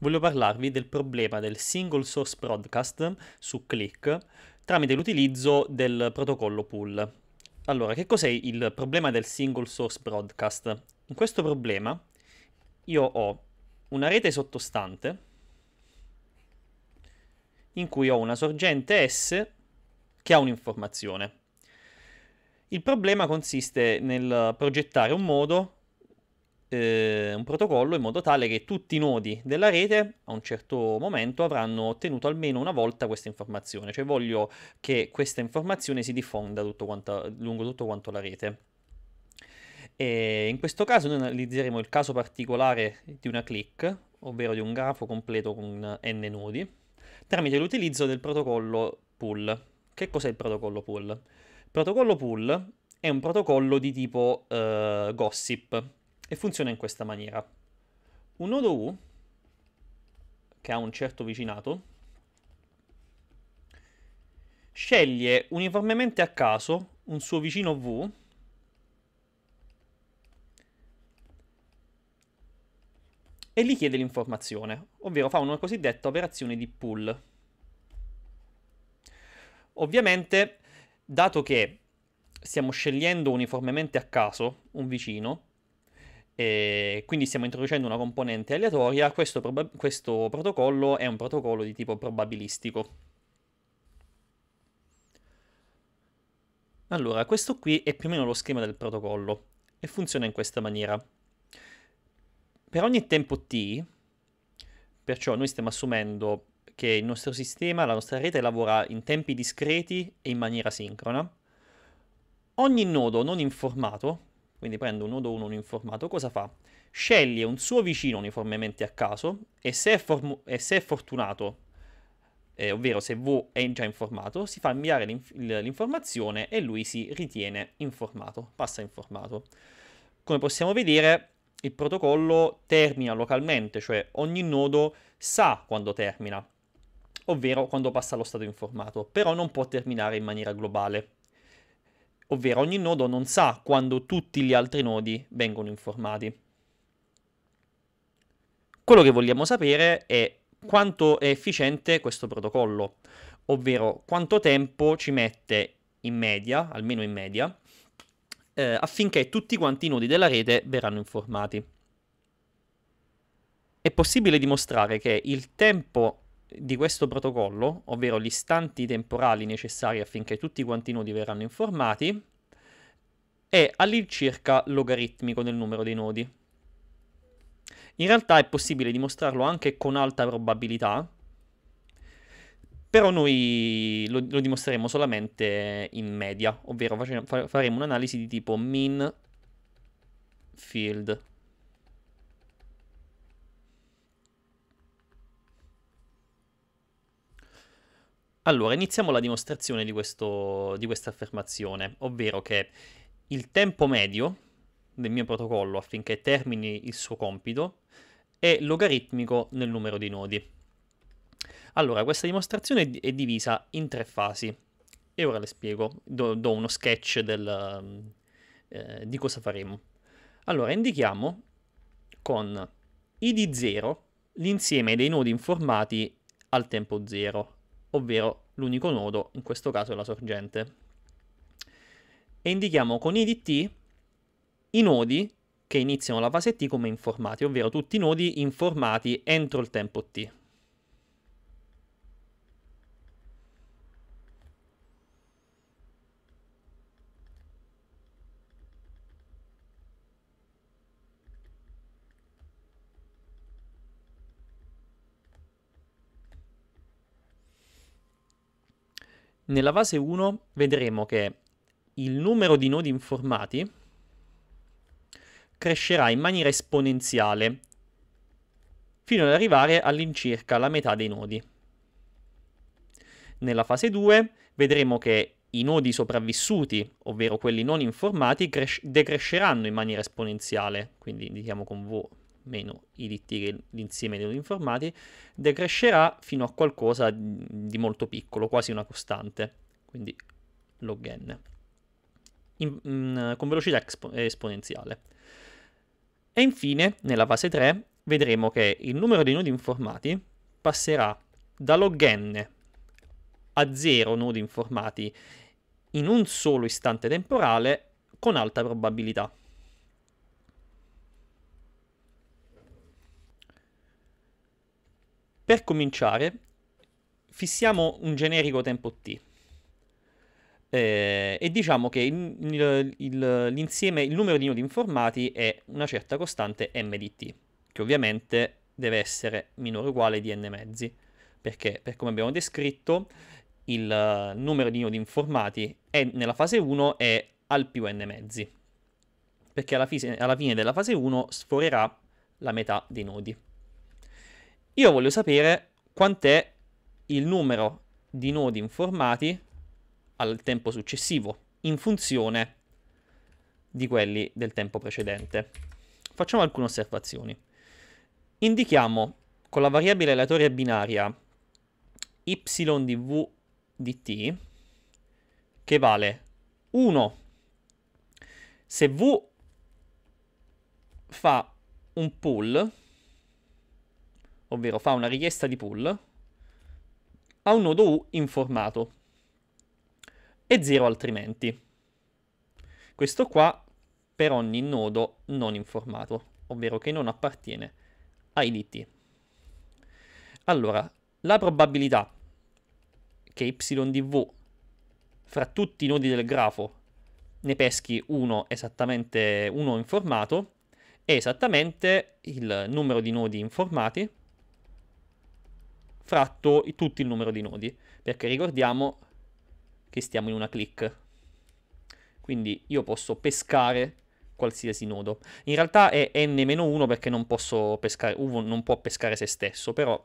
voglio parlarvi del problema del single source broadcast su click tramite l'utilizzo del protocollo pool. Allora, che cos'è il problema del single source broadcast? In questo problema io ho una rete sottostante in cui ho una sorgente S che ha un'informazione. Il problema consiste nel progettare un modo eh, un protocollo in modo tale che tutti i nodi della rete a un certo momento avranno ottenuto almeno una volta questa informazione, cioè voglio che questa informazione si diffonda tutto quanto, lungo tutto quanto la rete. E in questo caso noi analizzeremo il caso particolare di una click, ovvero di un grafo completo con n nodi, tramite l'utilizzo del protocollo pool. Che cos'è il protocollo pool? Il protocollo pool è un protocollo di tipo eh, gossip, e funziona in questa maniera. Un nodo U che ha un certo vicinato sceglie uniformemente a caso un suo vicino V e gli chiede l'informazione, ovvero fa una cosiddetta operazione di pull. Ovviamente, dato che stiamo scegliendo uniformemente a caso un vicino, e quindi stiamo introducendo una componente aleatoria. Questo, proba- questo protocollo è un protocollo di tipo probabilistico. Allora, questo qui è più o meno lo schema del protocollo e funziona in questa maniera. Per ogni tempo t, perciò noi stiamo assumendo che il nostro sistema, la nostra rete lavora in tempi discreti e in maniera sincrona. Ogni nodo non informato, quindi prendo un nodo 1 uniformato, cosa fa? Sceglie un suo vicino uniformemente a caso e se è, formu- e se è fortunato, eh, ovvero se V è già informato, si fa inviare l'inf- l'informazione e lui si ritiene informato, passa informato. Come possiamo vedere, il protocollo termina localmente, cioè ogni nodo sa quando termina, ovvero quando passa allo stato informato, però non può terminare in maniera globale ovvero ogni nodo non sa quando tutti gli altri nodi vengono informati. Quello che vogliamo sapere è quanto è efficiente questo protocollo, ovvero quanto tempo ci mette in media, almeno in media, eh, affinché tutti quanti i nodi della rete verranno informati. È possibile dimostrare che il tempo di questo protocollo, ovvero gli istanti temporali necessari affinché tutti quanti i nodi verranno informati, è all'incirca logaritmico del numero dei nodi. In realtà è possibile dimostrarlo anche con alta probabilità, però noi lo, lo dimostreremo solamente in media, ovvero faremo un'analisi di tipo min field Allora, iniziamo la dimostrazione di, questo, di questa affermazione, ovvero che il tempo medio del mio protocollo affinché termini il suo compito è logaritmico nel numero di nodi. Allora, questa dimostrazione è divisa in tre fasi e ora le spiego, do, do uno sketch del, eh, di cosa faremo. Allora, indichiamo con i di 0 l'insieme dei nodi informati al tempo 0, ovvero l'unico nodo, in questo caso è la sorgente. E indichiamo con idt i nodi che iniziano la fase t come informati, ovvero tutti i nodi informati entro il tempo t. nella fase 1 vedremo che il numero di nodi informati crescerà in maniera esponenziale fino ad arrivare all'incirca la metà dei nodi. Nella fase 2 vedremo che i nodi sopravvissuti, ovvero quelli non informati, decresceranno in maniera esponenziale, quindi indichiamo con V meno i diritti che l'insieme dei nodi informati, decrescerà fino a qualcosa di molto piccolo, quasi una costante, quindi log n, in, in, mm, con velocità espo- esponenziale. E infine, nella fase 3, vedremo che il numero dei nodi informati passerà da log n a 0 nodi informati in un solo istante temporale con alta probabilità. Per cominciare, fissiamo un generico tempo t. Eh, e diciamo che il, il, l'insieme, il numero di nodi informati è una certa costante m di t, che ovviamente deve essere minore o uguale di n mezzi, perché per come abbiamo descritto il numero di nodi informati è, nella fase 1 è al più n mezzi, perché alla, fine, alla fine della fase 1 sforerà la metà dei nodi. Io voglio sapere quant'è il numero di nodi informati al tempo successivo in funzione di quelli del tempo precedente. Facciamo alcune osservazioni. Indichiamo con la variabile aleatoria binaria y di v di t che vale 1 se v fa un pull ovvero fa una richiesta di pull a un nodo U informato e 0 altrimenti. Questo qua per ogni nodo non informato, ovvero che non appartiene ai DT. Allora, la probabilità che YDV fra tutti i nodi del grafo ne peschi uno esattamente uno informato è esattamente il numero di nodi informati fratto tutto il numero di nodi, perché ricordiamo che stiamo in una click. Quindi io posso pescare qualsiasi nodo. In realtà è n-1 perché non posso pescare, U non può pescare se stesso, però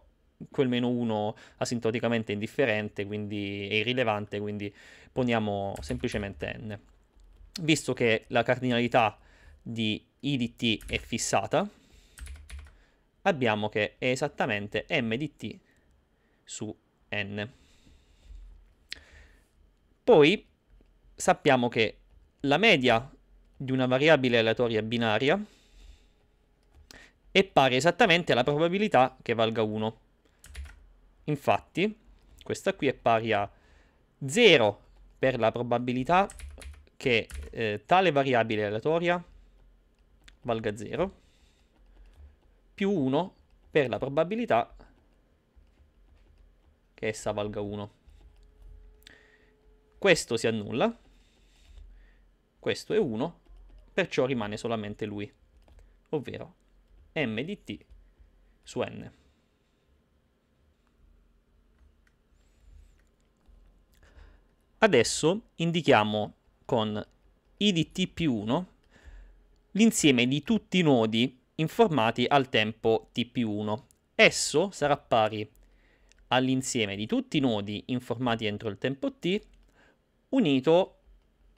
quel meno 1 asintoticamente è indifferente, quindi è irrilevante, quindi poniamo semplicemente n. Visto che la cardinalità di i di t è fissata, abbiamo che è esattamente m di t su n. Poi sappiamo che la media di una variabile aleatoria binaria è pari esattamente alla probabilità che valga 1. Infatti, questa qui è pari a 0 per la probabilità che eh, tale variabile aleatoria valga 0 più 1 per la probabilità che essa valga 1. Questo si annulla, questo è 1, perciò rimane solamente lui, ovvero m di t su n. Adesso indichiamo con i di t più 1 l'insieme di tutti i nodi informati al tempo t più 1. Esso sarà pari all'insieme di tutti i nodi informati entro il tempo t unito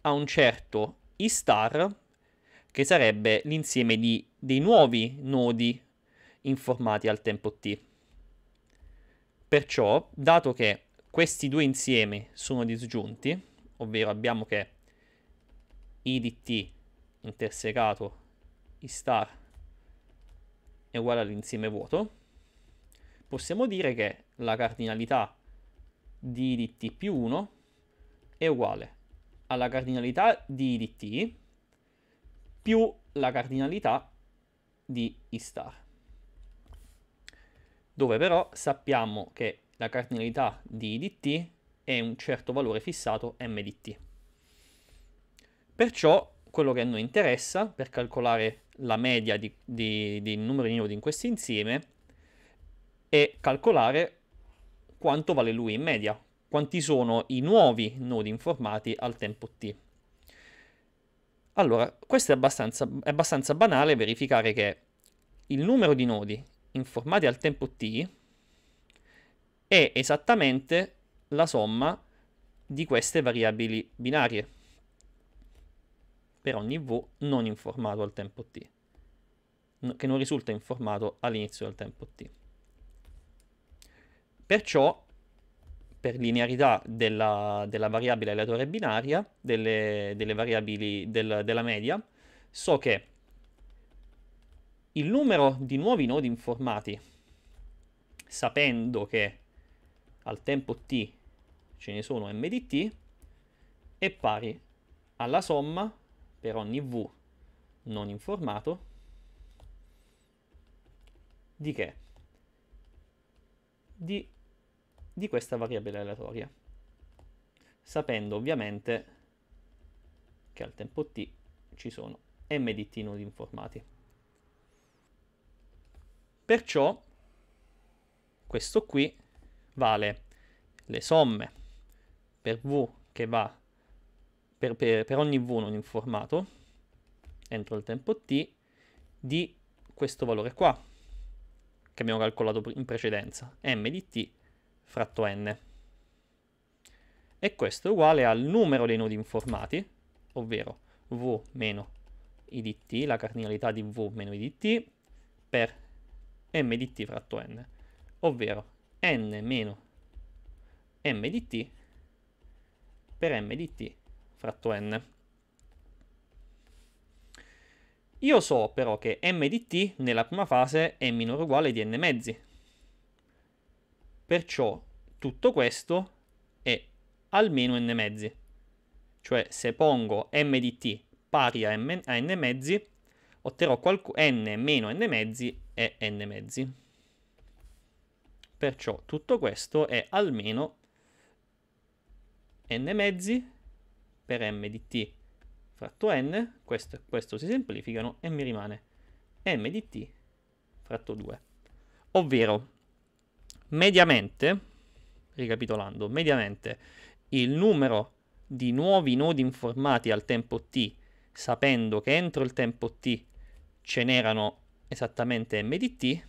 a un certo i star che sarebbe l'insieme di, dei nuovi nodi informati al tempo t. Perciò, dato che questi due insiemi sono disgiunti, ovvero abbiamo che i di t intersecato i star è uguale all'insieme vuoto, possiamo dire che la cardinalità di dt più 1 è uguale alla cardinalità di dt più la cardinalità di I star, dove però sappiamo che la cardinalità di dt è un certo valore fissato m di t. Perciò quello che a noi interessa per calcolare la media di, di, di numero di nodi in questo insieme e calcolare quanto vale lui in media, quanti sono i nuovi nodi informati al tempo t. Allora, questo è abbastanza, è abbastanza banale verificare che il numero di nodi informati al tempo t è esattamente la somma di queste variabili binarie per ogni v non informato al tempo t, che non risulta informato all'inizio del tempo t. Perciò, per linearità della, della variabile aleatoria binaria, delle, delle variabili del, della media, so che il numero di nuovi nodi informati, sapendo che al tempo t ce ne sono m di t, è pari alla somma per ogni v non informato di che? Di di questa variabile aleatoria, sapendo ovviamente che al tempo t ci sono m di t nodi informati. Perciò questo qui vale le somme per v che va per, per, per ogni v non informato entro il tempo t di questo valore qua che abbiamo calcolato in precedenza, m di t fratto n. E questo è uguale al numero dei nodi informati, ovvero v meno idt, la cardinalità di v meno idt, per m di t fratto n, ovvero n meno m di t per m di t fratto n. Io so però che m di t nella prima fase è minore o uguale di n mezzi, Perciò tutto questo è almeno n mezzi. Cioè se pongo m di t pari a, m- a n mezzi, otterrò n meno n mezzi e n mezzi. Perciò tutto questo è almeno n mezzi per m di t fratto n, questo e questo si semplificano e mi rimane m di t fratto 2. Ovvero mediamente, ricapitolando, mediamente il numero di nuovi nodi informati al tempo t, sapendo che entro il tempo t ce n'erano esattamente m di t,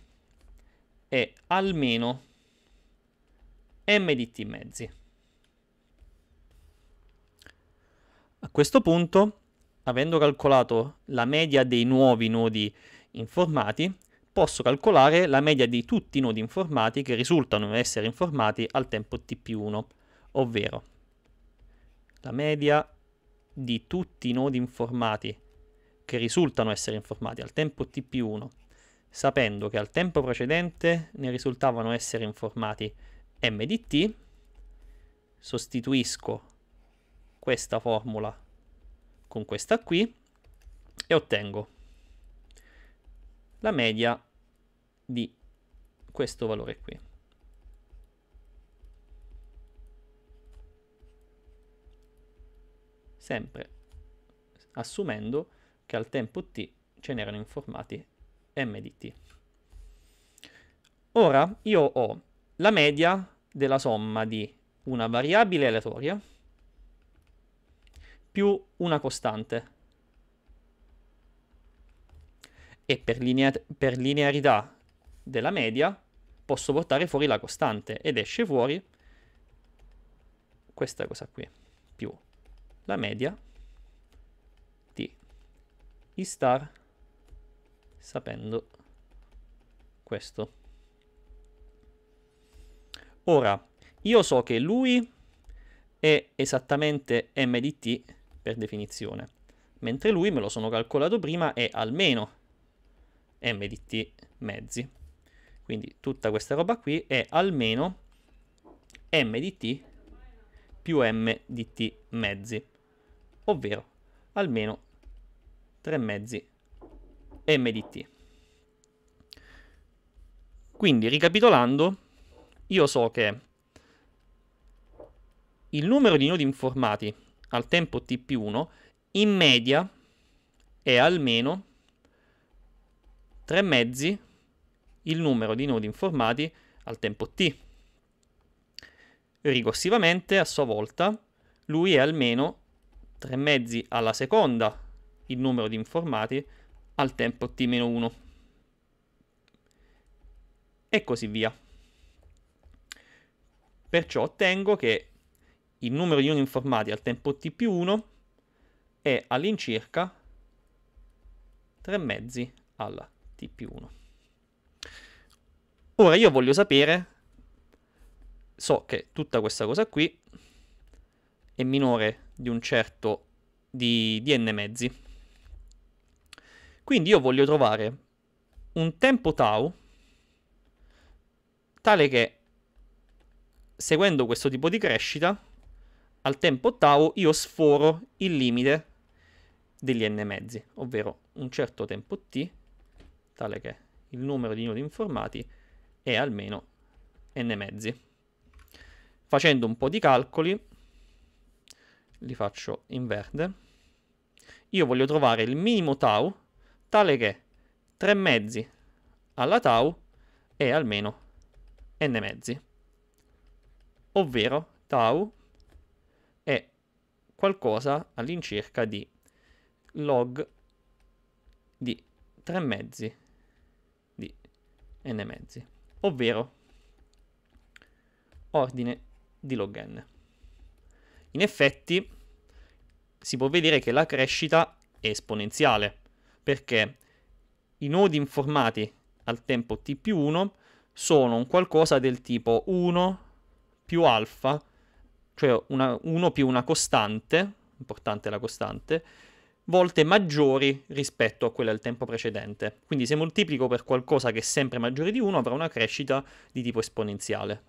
è almeno m di t mezzi. A questo punto, avendo calcolato la media dei nuovi nodi informati, posso calcolare la media di tutti i nodi informati che risultano essere informati al tempo t più 1, ovvero la media di tutti i nodi informati che risultano essere informati al tempo t più 1, sapendo che al tempo precedente ne risultavano essere informati m di t, sostituisco questa formula con questa qui e ottengo la media di questo valore qui. Sempre assumendo che al tempo t ce n'erano informati m di t. Ora io ho la media della somma di una variabile aleatoria più una costante. E per, linea per linearità della media posso portare fuori la costante ed esce fuori questa cosa qui più la media di I star sapendo questo. Ora, io so che lui è esattamente m di t per definizione, mentre lui me lo sono calcolato prima è almeno m di t mezzi. Quindi tutta questa roba qui è almeno m di t più m di t mezzi, ovvero almeno 3 mezzi m di t. Quindi ricapitolando, io so che il numero di nodi informati al tempo t più 1 in media è almeno 3 mezzi il numero di nodi informati al tempo t. Ricorsivamente, a sua volta, lui è almeno 3 mezzi alla seconda il numero di informati al tempo t-1 e così via. Perciò ottengo che il numero di nodi informati al tempo t più 1 è all'incirca 3 mezzi alla t più 1. Ora io voglio sapere, so che tutta questa cosa qui è minore di un certo di, di n mezzi. Quindi io voglio trovare un tempo tau tale che seguendo questo tipo di crescita al tempo tau io sforo il limite degli n mezzi, ovvero un certo tempo t tale che il numero di nodi informati è almeno n mezzi. Facendo un po' di calcoli, li faccio in verde, io voglio trovare il minimo tau tale che 3 mezzi alla tau è almeno n mezzi, ovvero tau è qualcosa all'incirca di log di 3 mezzi di n mezzi ovvero ordine di log n. In effetti si può vedere che la crescita è esponenziale perché i nodi informati al tempo t più 1 sono un qualcosa del tipo 1 più alfa, cioè una, 1 più una costante, importante la costante, volte maggiori rispetto a quelle del tempo precedente. Quindi se moltiplico per qualcosa che è sempre maggiore di 1 avrò una crescita di tipo esponenziale.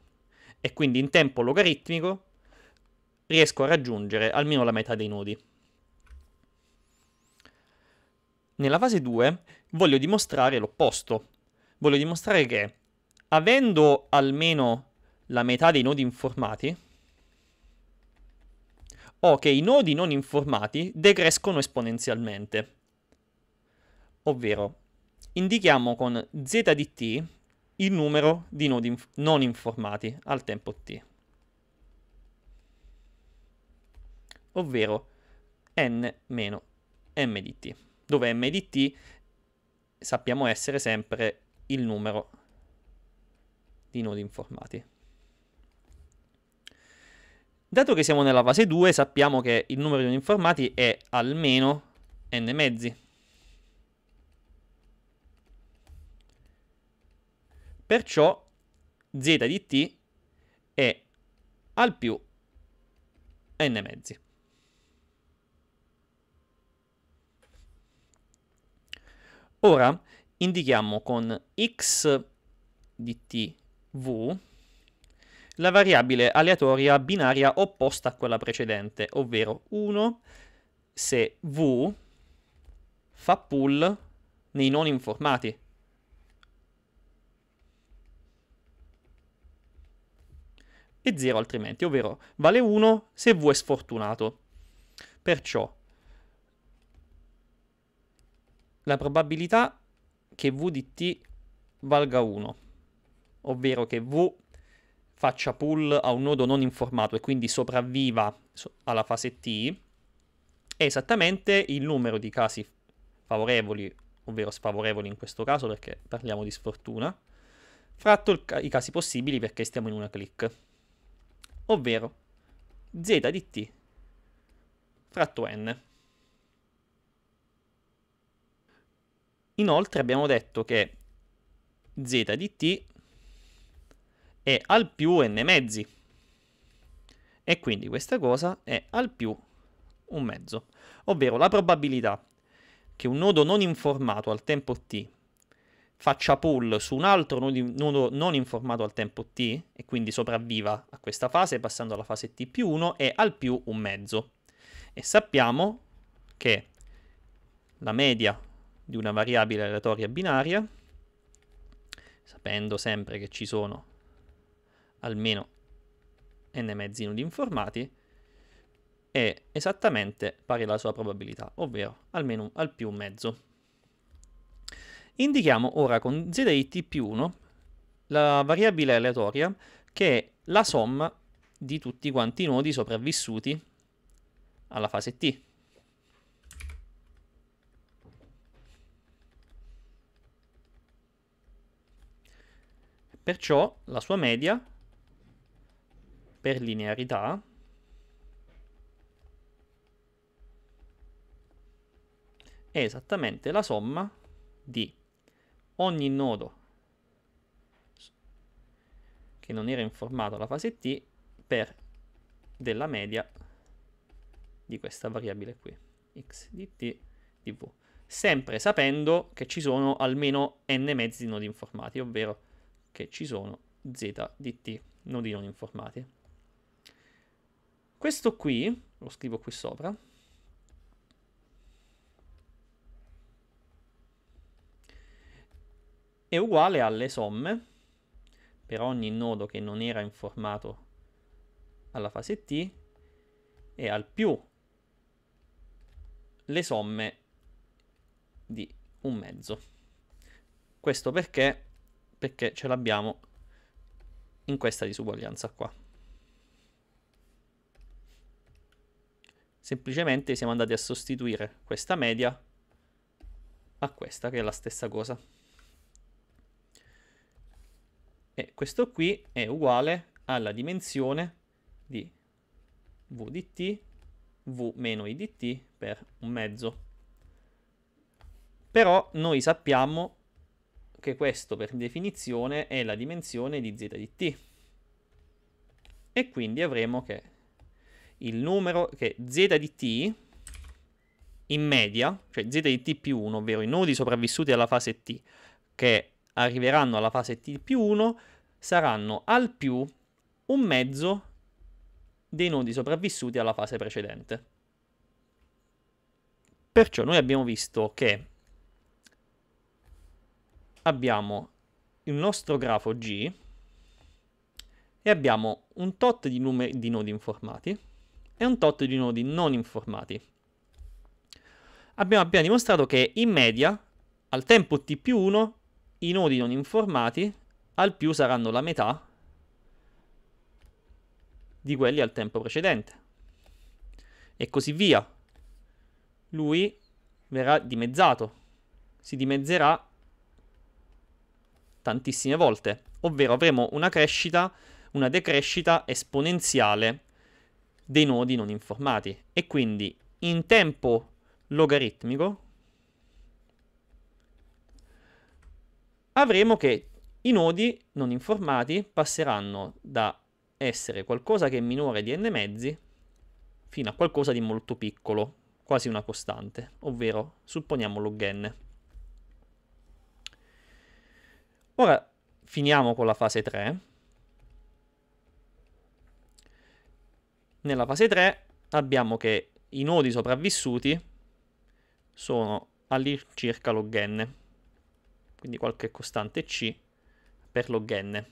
E quindi in tempo logaritmico riesco a raggiungere almeno la metà dei nodi. Nella fase 2 voglio dimostrare l'opposto. Voglio dimostrare che avendo almeno la metà dei nodi informati, o che i nodi non informati decrescono esponenzialmente. Ovvero, indichiamo con z di t il numero di nodi inf- non informati al tempo t. Ovvero n meno m di t, dove m di t sappiamo essere sempre il numero di nodi informati. Dato che siamo nella fase 2 sappiamo che il numero di informati è almeno n mezzi. Perciò z di t è al più n mezzi. Ora indichiamo con x di t v la variabile aleatoria binaria opposta a quella precedente, ovvero 1 se v fa pull nei non informati. E 0 altrimenti, ovvero vale 1 se v è sfortunato. Perciò la probabilità che v di t valga 1, ovvero che v faccia pull a un nodo non informato e quindi sopravviva alla fase T, è esattamente il numero di casi favorevoli, ovvero sfavorevoli in questo caso perché parliamo di sfortuna, fratto ca- i casi possibili perché stiamo in una click, ovvero z di t fratto n. Inoltre abbiamo detto che z di t è al più n mezzi. E quindi questa cosa è al più un mezzo. Ovvero la probabilità che un nodo non informato al tempo t faccia pull su un altro nodo non informato al tempo t e quindi sopravviva a questa fase passando alla fase t più 1 è al più un mezzo. E sappiamo che la media di una variabile aleatoria binaria, sapendo sempre che ci sono almeno n mezzino di informati è esattamente pari alla sua probabilità, ovvero almeno al più un mezzo. Indichiamo ora con z di t più 1 la variabile aleatoria che è la somma di tutti quanti i nodi sopravvissuti alla fase t. Perciò la sua media per linearità è esattamente la somma di ogni nodo che non era informato alla fase t per della media di questa variabile qui x di t di v sempre sapendo che ci sono almeno n mezzi di nodi informati ovvero che ci sono z di t nodi non informati questo qui, lo scrivo qui sopra, è uguale alle somme per ogni nodo che non era informato alla fase t e al più le somme di un mezzo. Questo perché? Perché ce l'abbiamo in questa disuguaglianza qua. semplicemente siamo andati a sostituire questa media a questa che è la stessa cosa. E questo qui è uguale alla dimensione di v di t v meno i di t per un mezzo. Però noi sappiamo che questo per definizione è la dimensione di z di t. E quindi avremo che il numero che z di t in media, cioè z di t più 1, ovvero i nodi sopravvissuti alla fase t che arriveranno alla fase t più 1 saranno al più un mezzo dei nodi sopravvissuti alla fase precedente. Perciò noi abbiamo visto che abbiamo il nostro grafo G e abbiamo un tot di, di nodi informati e un tot di nodi non informati. Abbiamo appena dimostrato che in media, al tempo t più 1, i nodi non informati al più saranno la metà di quelli al tempo precedente. E così via. Lui verrà dimezzato, si dimezzerà tantissime volte, ovvero avremo una crescita, una decrescita esponenziale dei nodi non informati. E quindi in tempo logaritmico avremo che i nodi non informati passeranno da essere qualcosa che è minore di n mezzi fino a qualcosa di molto piccolo, quasi una costante, ovvero supponiamo log n. Ora finiamo con la fase 3 Nella fase 3 abbiamo che i nodi sopravvissuti sono all'incirca log n, quindi qualche costante c per log n.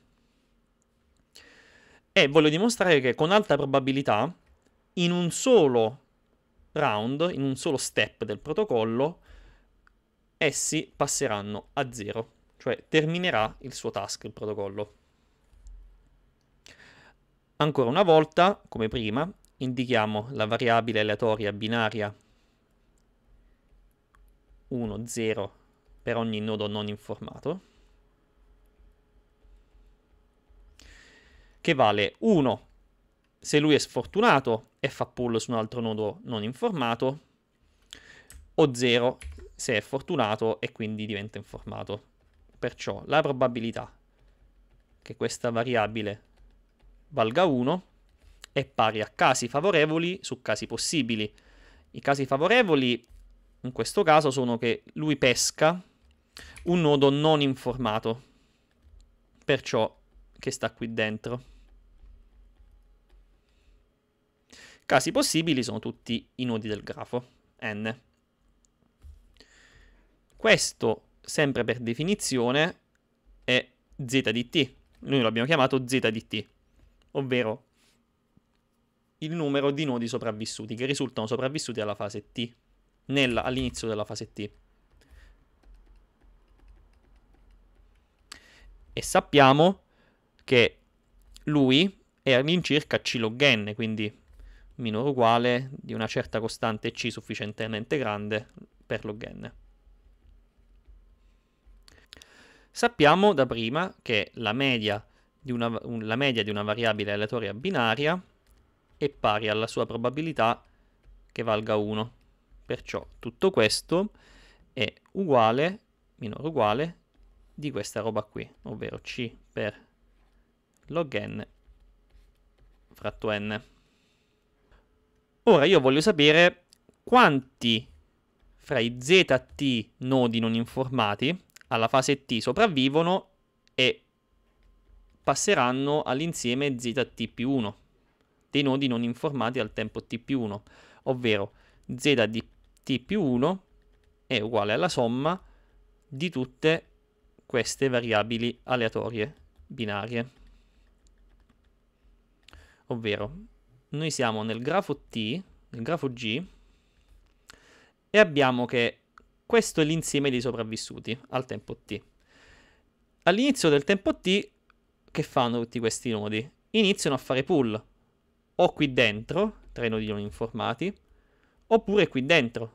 E voglio dimostrare che con alta probabilità in un solo round, in un solo step del protocollo, essi passeranno a 0, cioè terminerà il suo task, il protocollo. Ancora una volta, come prima, indichiamo la variabile aleatoria binaria 1, 0 per ogni nodo non informato, che vale 1 se lui è sfortunato e fa pull su un altro nodo non informato, o 0 se è fortunato e quindi diventa informato. Perciò la probabilità che questa variabile valga 1 è pari a casi favorevoli su casi possibili. I casi favorevoli in questo caso sono che lui pesca un nodo non informato, perciò che sta qui dentro. Casi possibili sono tutti i nodi del grafo n. Questo, sempre per definizione, è z di t. Noi l'abbiamo chiamato z di t ovvero il numero di nodi sopravvissuti che risultano sopravvissuti alla fase T, nella, all'inizio della fase T. E sappiamo che lui è all'incirca C log n, quindi minore o uguale di una certa costante C sufficientemente grande per log n. Sappiamo da prima che la media una, un, la media di una variabile aleatoria binaria è pari alla sua probabilità che valga 1. Perciò tutto questo è uguale, minore uguale, di questa roba qui, ovvero C per log n fratto n. Ora io voglio sapere quanti fra i zt nodi non informati alla fase t sopravvivono passeranno all'insieme ZTP1 dei nodi non informati al tempo TP1, ovvero Z di TP1 è uguale alla somma di tutte queste variabili aleatorie binarie. Ovvero, noi siamo nel grafo T, nel grafo G, e abbiamo che questo è l'insieme dei sopravvissuti al tempo T. All'inizio del tempo T che fanno tutti questi nodi? Iniziano a fare pull o qui dentro, tra i nodi non informati, oppure qui dentro.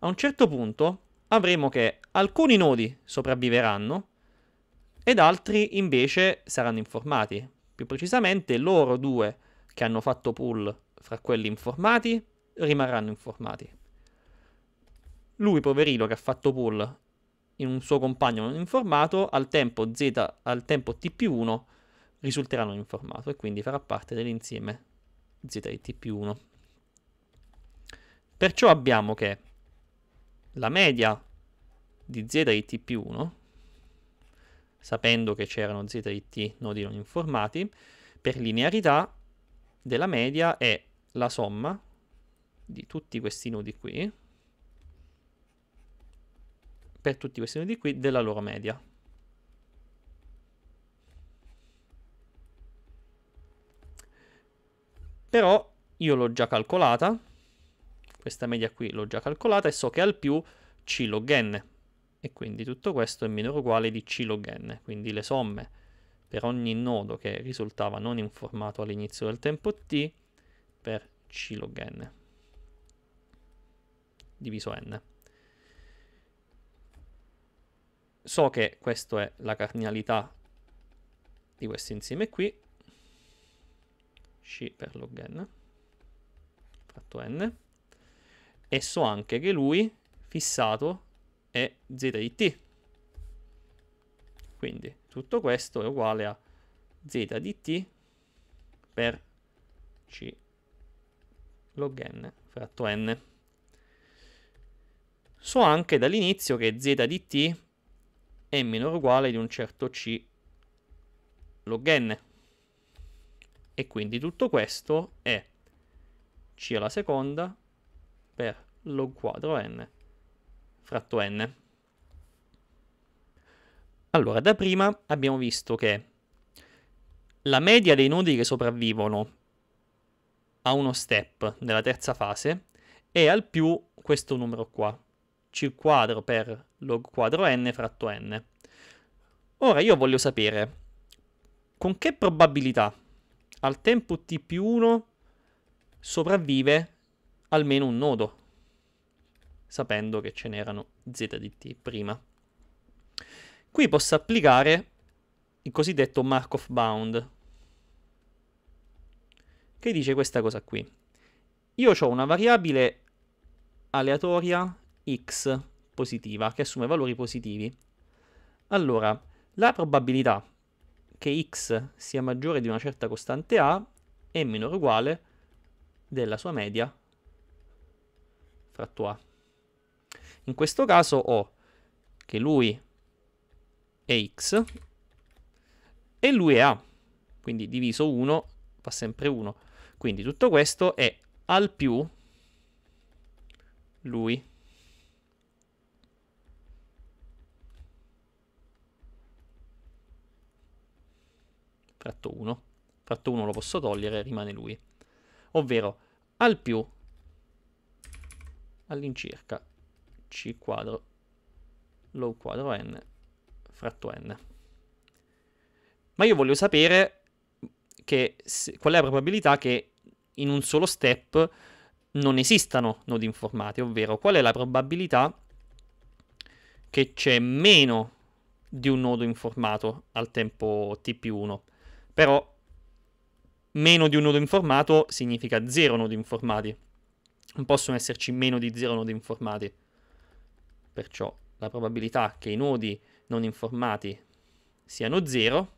A un certo punto avremo che alcuni nodi sopravviveranno ed altri invece saranno informati. Più precisamente loro due che hanno fatto pull fra quelli informati rimarranno informati. Lui poverino che ha fatto pull in un suo compagno non informato, al tempo Z al tempo TP1 risulterà non informato e quindi farà parte dell'insieme Z di t più 1 Perciò abbiamo che la media di Z di t più 1 sapendo che c'erano Z di T nodi non informati, per linearità della media è la somma di tutti questi nodi qui, per tutti questi nodi qui della loro media. Però io l'ho già calcolata, questa media qui l'ho già calcolata e so che al più c log n e quindi tutto questo è minore o uguale di c log n, quindi le somme per ogni nodo che risultava non informato all'inizio del tempo t per c log n diviso n. so che questa è la cardinalità di questo insieme qui C per log n fratto n e so anche che lui fissato è z di t quindi tutto questo è uguale a z di t per c log n fratto n so anche dall'inizio che z di t è minore o uguale di un certo c log n. E quindi tutto questo è c alla seconda per log quadro n fratto n. Allora, da prima abbiamo visto che la media dei nodi che sopravvivono a uno step nella terza fase è al più questo numero qua, c quadro per log quadro n fratto n. Ora io voglio sapere con che probabilità al tempo t più 1 sopravvive almeno un nodo, sapendo che ce n'erano z di t prima. Qui posso applicare il cosiddetto Markov bound, che dice questa cosa qui. Io ho una variabile aleatoria x positiva, che assume valori positivi. Allora, la probabilità che x sia maggiore di una certa costante a è minore o uguale della sua media fratto a. In questo caso ho che lui è x e lui è a, quindi diviso 1 fa sempre 1. Quindi tutto questo è al più lui. fratto 1. Fratto 1 lo posso togliere, rimane lui. Ovvero al più all'incirca c quadro low quadro n fratto n. Ma io voglio sapere che, qual è la probabilità che in un solo step non esistano nodi informati, ovvero qual è la probabilità che c'è meno di un nodo informato al tempo t più 1 però meno di un nodo informato significa zero nodi informati. Non possono esserci meno di zero nodi informati. Perciò la probabilità che i nodi non informati siano 0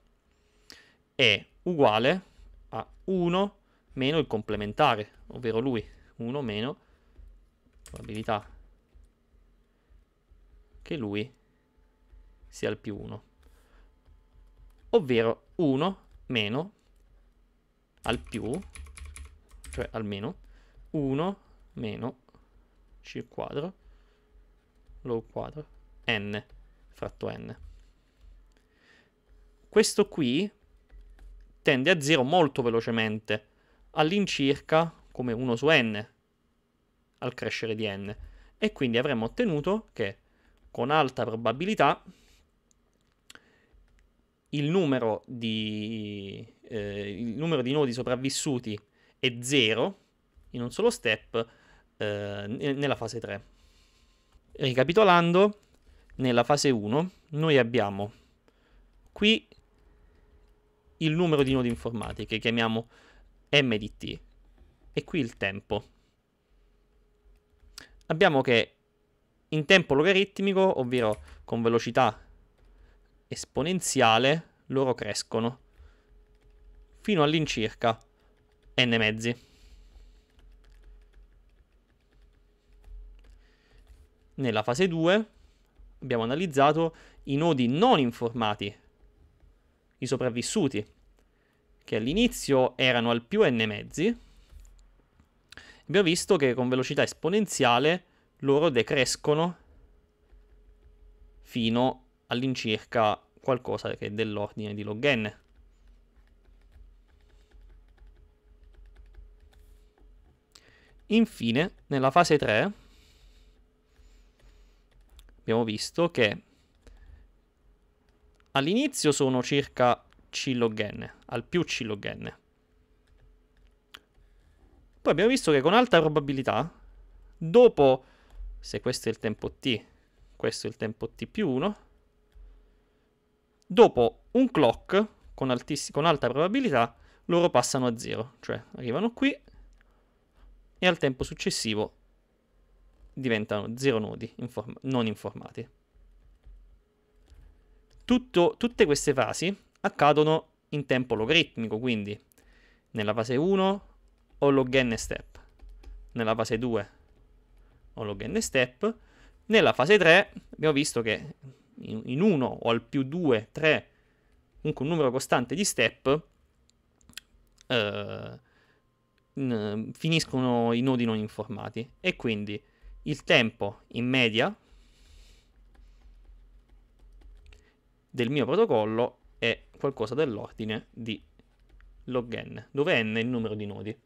è uguale a 1 meno il complementare, ovvero lui, 1 meno probabilità che lui sia il più 1, ovvero 1 meno al più, cioè almeno 1 meno c quadro, low quadro, n fratto n. Questo qui tende a 0 molto velocemente, all'incirca come 1 su n, al crescere di n. E quindi avremmo ottenuto che con alta probabilità il numero di, eh, il numero di nodi sopravvissuti è 0 in un solo step eh, nella fase 3. Ricapitolando, nella fase 1 noi abbiamo qui il numero di nodi informati che chiamiamo MDT e qui il tempo. Abbiamo che in tempo logaritmico, ovvero con velocità esponenziale loro crescono fino all'incirca n mezzi. Nella fase 2 abbiamo analizzato i nodi non informati, i sopravvissuti, che all'inizio erano al più n mezzi. Abbiamo visto che con velocità esponenziale loro decrescono fino all'incirca qualcosa che è dell'ordine di log n. Infine, nella fase 3 abbiamo visto che all'inizio sono circa c log n, al più c log n. Poi abbiamo visto che con alta probabilità, dopo, se questo è il tempo t, questo è il tempo t più 1, Dopo un clock, con, altiss- con alta probabilità, loro passano a 0, cioè arrivano qui e al tempo successivo diventano 0 nodi inform- non informati. Tutto, tutte queste fasi accadono in tempo logaritmico, quindi nella fase 1 ho log n step, nella fase 2 ho log n step, nella fase 3 abbiamo visto che in 1 o al più 2, 3, comunque un numero costante di step, eh, finiscono i nodi non informati e quindi il tempo in media del mio protocollo è qualcosa dell'ordine di log n, dove n è il numero di nodi.